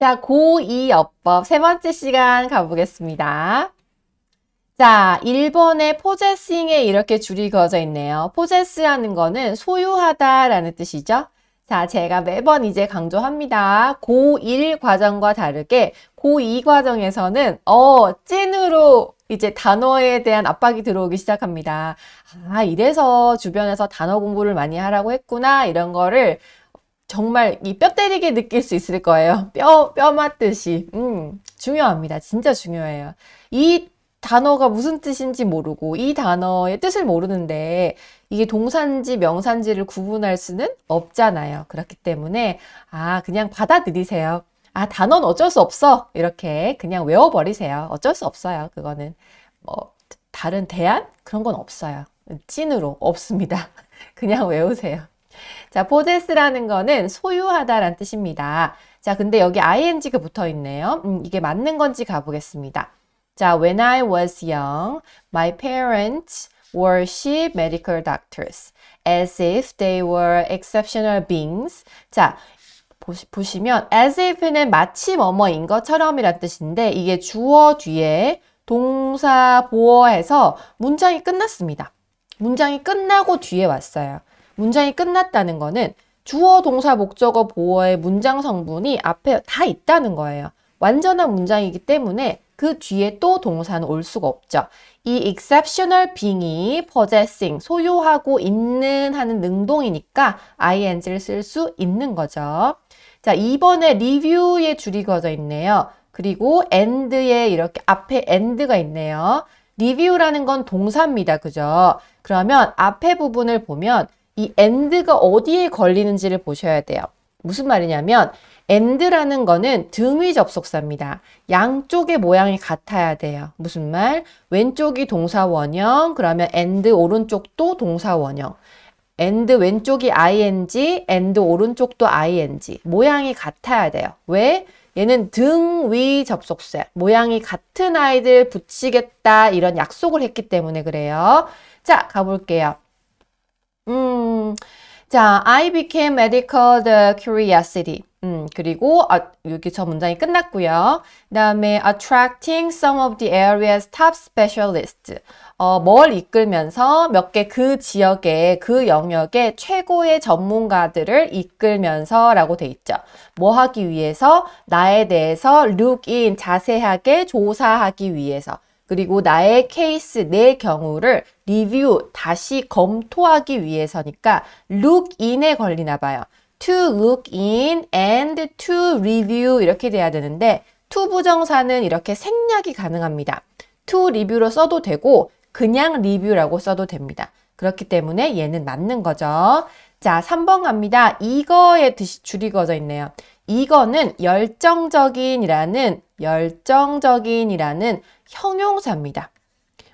자, 고2어법세 번째 시간 가보겠습니다. 자, 1번에 포제싱에 이렇게 줄이 그어져 있네요. 포제스 하는 거는 소유하다 라는 뜻이죠. 자, 제가 매번 이제 강조합니다. 고1 과정과 다르게 고2 과정에서는 어, 찐으로 이제 단어에 대한 압박이 들어오기 시작합니다. 아, 이래서 주변에서 단어 공부를 많이 하라고 했구나 이런 거를 정말 이 뼈 때리게 느낄 수 있을 거예요. 뼈, 뼈 맞듯이. 음, 중요합니다. 진짜 중요해요. 이 단어가 무슨 뜻인지 모르고 이 단어의 뜻을 모르는데 이게 동산지 명산지를 구분할 수는 없잖아요. 그렇기 때문에 아 그냥 받아들이세요. 아 단어는 어쩔 수 없어 이렇게 그냥 외워버리세요. 어쩔 수 없어요. 그거는 뭐 다른 대안 그런 건 없어요. 찐으로 없습니다. 그냥 외우세요. 자, possess라는 거는 소유하다란 뜻입니다. 자, 근데 여기 ing가 붙어 있네요. 음, 이게 맞는 건지 가보겠습니다. 자, when I was young, my parents worship medical doctors as if they were exceptional beings. 자, 보시, 보시면 as if는 마치 뭐뭐인 것처럼이란 뜻인데 이게 주어 뒤에 동사 보어해서 문장이 끝났습니다. 문장이 끝나고 뒤에 왔어요. 문장이 끝났다는 거는 주어 동사 목적어 보어의 문장 성분이 앞에 다 있다는 거예요. 완전한 문장이기 때문에 그 뒤에 또 동사는 올 수가 없죠. 이 exceptional being이 possessing, 소유하고 있는 하는 능동이니까 ing를 쓸 수 있는 거죠. 자, 2번에 review에 줄이 거져 있네요. 그리고 end에 이렇게 앞에 end가 있네요. review라는 건 동사입니다. 그죠? 그러면 앞에 부분을 보면 이 end가 어디에 걸리는지를 보셔야 돼요. 무슨 말이냐면 end라는 거는 등위 접속사입니다. 양쪽의 모양이 같아야 돼요. 무슨 말? 왼쪽이 동사 원형, 그러면 end 오른쪽도 동사 원형. end 왼쪽이 ing, end 오른쪽도 ing. 모양이 같아야 돼요. 왜? 얘는 등위 접속사. 모양이 같은 아이들 붙이겠다 이런 약속을 했기 때문에 그래요. 자, 가볼게요. 음, 자, I became medical curiosity. 음, 그리고 아, 여기 저 문장이 끝났고요. 그 다음에 attracting some of the area's top specialists. 어, 뭘 이끌면서 몇 개 그 지역의 그 영역의 최고의 전문가들을 이끌면서라고 돼 있죠. 뭐 하기 위해서 나에 대해서 look in 자세하게 조사하기 위해서. 그리고 나의 케이스, 내 경우를 리뷰, 다시 검토하기 위해서니까 look in에 걸리나 봐요. to look in and to review 이렇게 돼야 되는데 to 부정사는 이렇게 생략이 가능합니다. to review로 써도 되고 그냥 리뷰라고 써도 됩니다. 그렇기 때문에 얘는 맞는 거죠. 자, 3번 갑니다. 이거의 줄이 거져 있네요. 이거는 열정적인이라는 열정적인이라는 형용사입니다.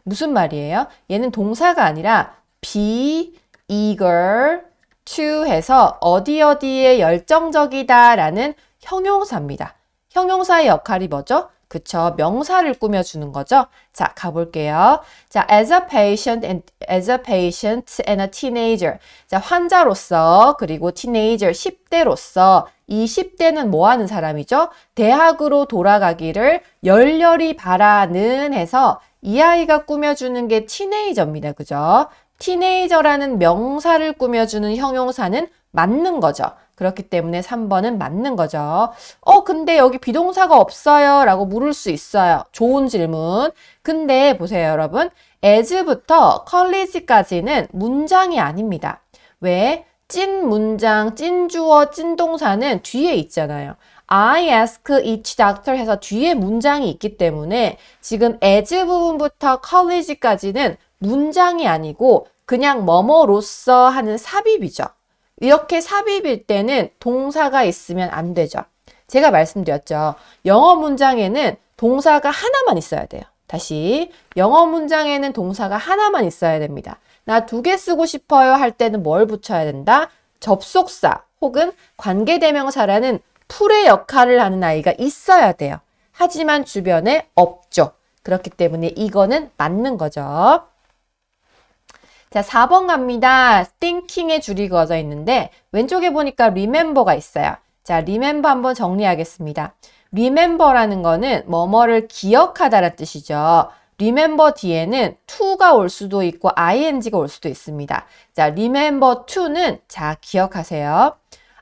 무슨 말이에요? 얘는 동사가 아니라 be eager to 해서 어디 어디에 열정적이다 라는 형용사입니다. 형용사의 역할이 뭐죠? 그쵸. 명사를 꾸며주는 거죠. 자, 가볼게요. 자, as a patient and as a patient and a teenager. 자, 환자로서 그리고 teenager 10대로서 20대는 뭐 하는 사람이죠? 대학으로 돌아가기를 열렬히 바라는 해서 이 아이가 꾸며주는 게 티네이저입니다. 그죠? 티네이저라는 명사를 꾸며주는 형용사는 맞는 거죠. 그렇기 때문에 3번은 맞는 거죠. 어, 근데 여기 비동사가 없어요. 라고 물을 수 있어요. 좋은 질문. 근데 보세요, 여러분. as부터 college까지는 문장이 아닙니다. 왜? 찐 문장, 찐 주어, 찐 동사는 뒤에 있잖아요. I ask each doctor 해서 뒤에 문장이 있기 때문에 지금 as 부분부터 college까지는 문장이 아니고 그냥 뭐뭐로서 하는 삽입이죠. 이렇게 삽입일 때는 동사가 있으면 안 되죠. 제가 말씀드렸죠. 영어 문장에는 동사가 하나만 있어야 돼요. 다시 영어 문장에는 동사가 하나만 있어야 됩니다. 나 두 개 쓰고 싶어요 할 때는 뭘 붙여야 된다? 접속사 혹은 관계대명사라는 풀의 역할을 하는 아이가 있어야 돼요. 하지만 주변에 없죠. 그렇기 때문에 이거는 맞는 거죠. 자, 4번 갑니다. thinking의 줄이 그어져 있는데 왼쪽에 보니까 remember가 있어요. 자, remember 한번 정리하겠습니다. remember라는 거는 뭐뭐를 기억하다라는 뜻이죠. remember 뒤에는 to가 올 수도 있고 ing가 올 수도 있습니다. 자, remember to는 자, 기억하세요.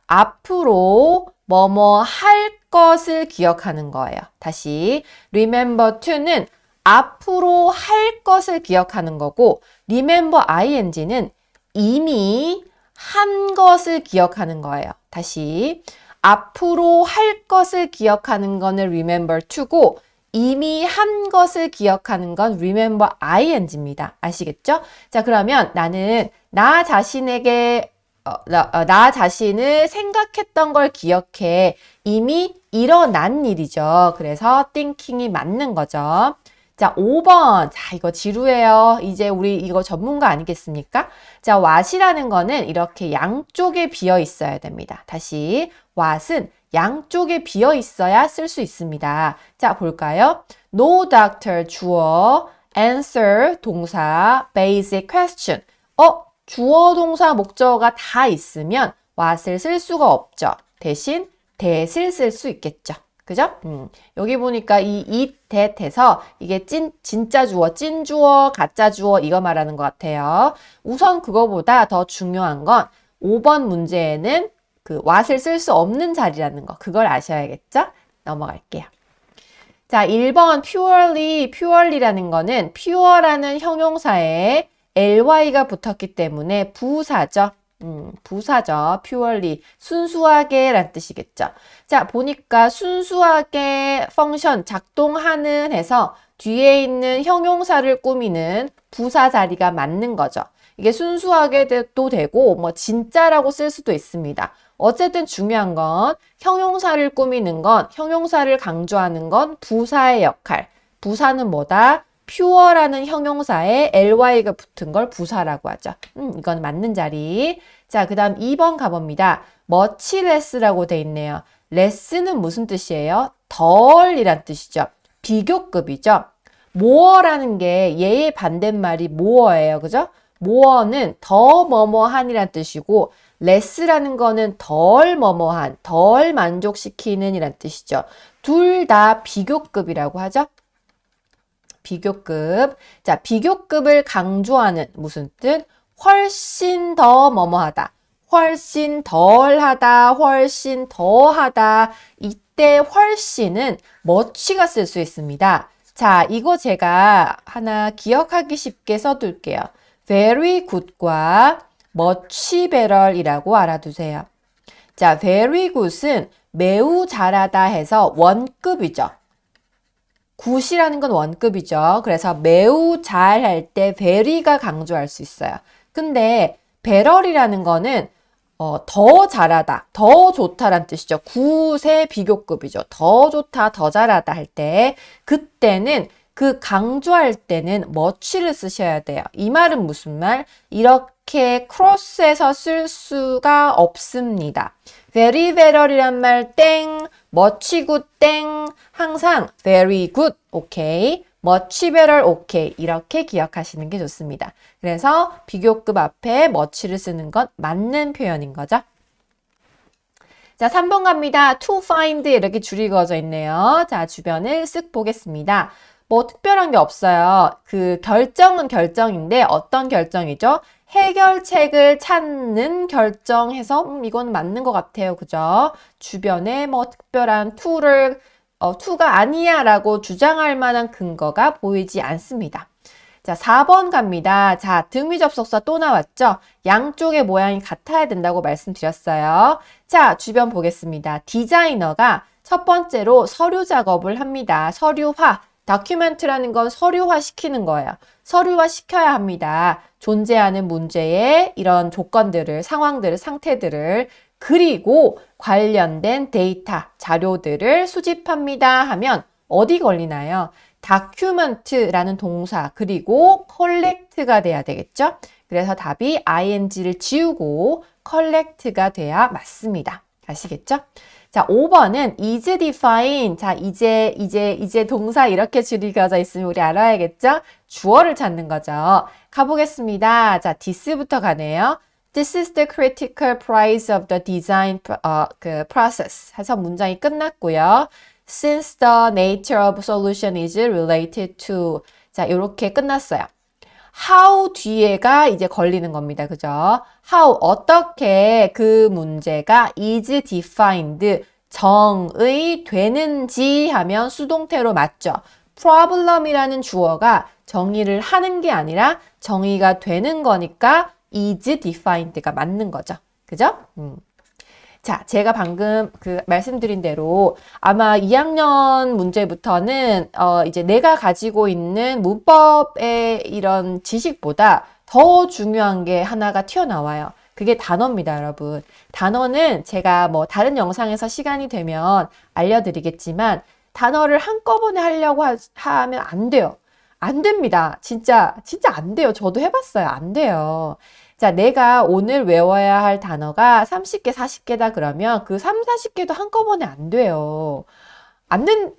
앞으로 뭐뭐 할 것을 기억하는 거예요. 다시 remember to는 앞으로 할 것을 기억하는 거고 remember ing는 이미 한 것을 기억하는 거예요. 다시 앞으로 할 것을 기억하는 거는 remember to고 이미 한 것을 기억하는 건 remember ing입니다. 아시겠죠? 자 그러면 나는 나 자신에게 어, 나, 어, 나, 자신을 생각했던 걸 기억해. 이미 일어난 일이죠. 그래서 thinking이 맞는 거죠. 자, 5번. 자, 이거 지루해요. 이제 우리 이거 전문가 아니겠습니까? 자, 왓이라는 거는 이렇게 양쪽에 비어 있어야 됩니다. 다시 왓은 양쪽에 비어 있어야 쓸 수 있습니다. 자, 볼까요? No doctor 주어, answer 동사, basic question. 어, 주어 동사 목적어가 다 있으면 w h 을쓸 수가 없죠. 대신 대실 쓸수 있겠죠. 그죠? 음, 여기 보니까 이 이댓에서 이게 찐 진짜 주어, 찐 주어, 가짜 주어 이거 말하는 것 같아요. 우선 그거보다 더 중요한 건 5번 문제에는 그 what을 쓸 수 없는 자리라는 거 그걸 아셔야겠죠? 넘어갈게요. 자, 1번 purely, purely라는 거는 pure라는 형용사에 ly가 붙었기 때문에 부사죠. 음, 부사죠. purely. 순수하게 란 뜻이겠죠. 자, 보니까 순수하게 function, 작동하는 해서 뒤에 있는 형용사를 꾸미는 부사 자리가 맞는 거죠. 이게 순수하게도 되고 뭐 진짜라고 쓸 수도 있습니다. 어쨌든 중요한 건 형용사를 꾸미는 건 형용사를 강조하는 건 부사의 역할. 부사는 뭐다? 퓨어라는 형용사에 ly가 붙은 걸 부사라고 하죠. 음, 이건 맞는 자리. 자, 그 다음 2번 가봅니다. much less라고 돼 있네요. less는 무슨 뜻이에요? 덜이란 뜻이죠. 비교급이죠. more라는 게 얘의 반대말이 more예요. 그죠? more는 더 뭐뭐한이란 뜻이고 less라는 거는 덜 뭐뭐한, 덜 만족시키는 이란 뜻이죠. 둘 다 비교급이라고 하죠. 비교급. 자, 비교급을 강조하는 무슨 뜻? 훨씬 더 뭐뭐하다. 훨씬 덜하다, 훨씬 더하다. 이때 훨씬은 멋치가 쓸 수 있습니다. 자, 이거 제가 하나 기억하기 쉽게 써둘게요. very good과 much better이라고 알아두세요. 자, very good은 매우 잘하다 해서 원급이죠. 굿이라는 건 원급이죠. 그래서 매우 잘할때베리가 강조할 수 있어요. 근데 배럴이라는 거는 어, 더 잘하다, 더 좋다란 뜻이죠. 굿의 비교급이죠. 더 좋다, 더 잘하다 할 때 그때는 그 강조할 때는 머치를 쓰셔야 돼요. 이 말은 무슨 말? 이렇게 크로스에서쓸 수가 없습니다. very better이란 말 땡, 멋지고 땡, 항상 very good, 오케이, much better, 오케이 이렇게 기억하시는 게 좋습니다. 그래서 비교급 앞에 much를 쓰는 건 맞는 표현인 거죠. 자, 3번 갑니다. to find 이렇게 줄이 그어져 있네요. 자, 주변을 쓱 보겠습니다. 뭐 특별한 게 없어요. 그 결정은 결정인데 어떤 결정이죠? 해결책을 찾는 결정해서 음, 이건 맞는 것 같아요. 그죠? 주변에 뭐 특별한 투를 어, 투가 아니야 라고 주장할 만한 근거가 보이지 않습니다. 자, 4번 갑니다. 자, 등위 접속사 또 나왔죠? 양쪽의 모양이 같아야 된다고 말씀드렸어요. 자, 주변 보겠습니다. 디자이너가 첫 번째로 서류 작업을 합니다. 서류화, 다큐멘트라는 건 서류화 시키는 거예요. 서류화 시켜야 합니다. 존재하는 문제의 이런 조건들을, 상황들을, 상태들을 그리고 관련된 데이터, 자료들을 수집합니다 하면 어디 걸리나요? 다큐멘트라는 동사 그리고 컬렉트가 돼야 되겠죠? 그래서 답이 ing를 지우고 컬렉트가 돼야 맞습니다. 아시겠죠? 자, 5번은 이제 define. 자, 이제, 이제, 이제 동사 이렇게 줄이 그어져 있으면 우리 알아야겠죠? 주어를 찾는 거죠. 가보겠습니다. 자, this부터 가네요. This is the critical price of the design 어, 그 process. 해서 문장이 끝났고요. Since the nature of solution is related to. 자, 이렇게 끝났어요. how 뒤에가 이제 걸리는 겁니다. 그죠? how 어떻게 그 문제가 is defined 정의 되는지 하면 수동태로 맞죠. problem이라는 주어가 정의를 하는 게 아니라 정의가 되는 거니까 is defined가 맞는 거죠. 그죠? 음. 자, 제가 방금 그 말씀드린 대로 아마 2학년 문제부터는 어 이제 내가 가지고 있는 문법의 이런 지식보다 더 중요한 게 하나가 튀어나와요. 그게 단어입니다, 여러분. 단어는 제가 뭐 다른 영상에서 시간이 되면 알려드리겠지만 단어를 한꺼번에 하려고 하, 하면 안 돼요. 안 됩니다. 진짜 진짜 안 돼요. 저도 해봤어요. 안 돼요. 자, 내가 오늘 외워야 할 단어가 30개, 40개다 그러면 그 3, 40개도 한꺼번에 안 돼요. 안 된,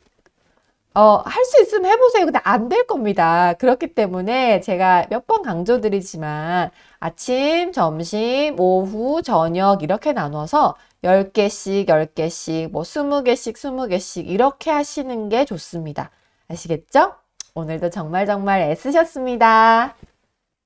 어, 할 수 있으면 해보세요. 근데 안 될 겁니다. 그렇기 때문에 제가 몇 번 강조드리지만 아침, 점심, 오후, 저녁 이렇게 나눠서 10개씩, 10개씩, 뭐 20개씩, 20개씩 이렇게 하시는 게 좋습니다. 아시겠죠? 오늘도 정말 정말 애쓰셨습니다.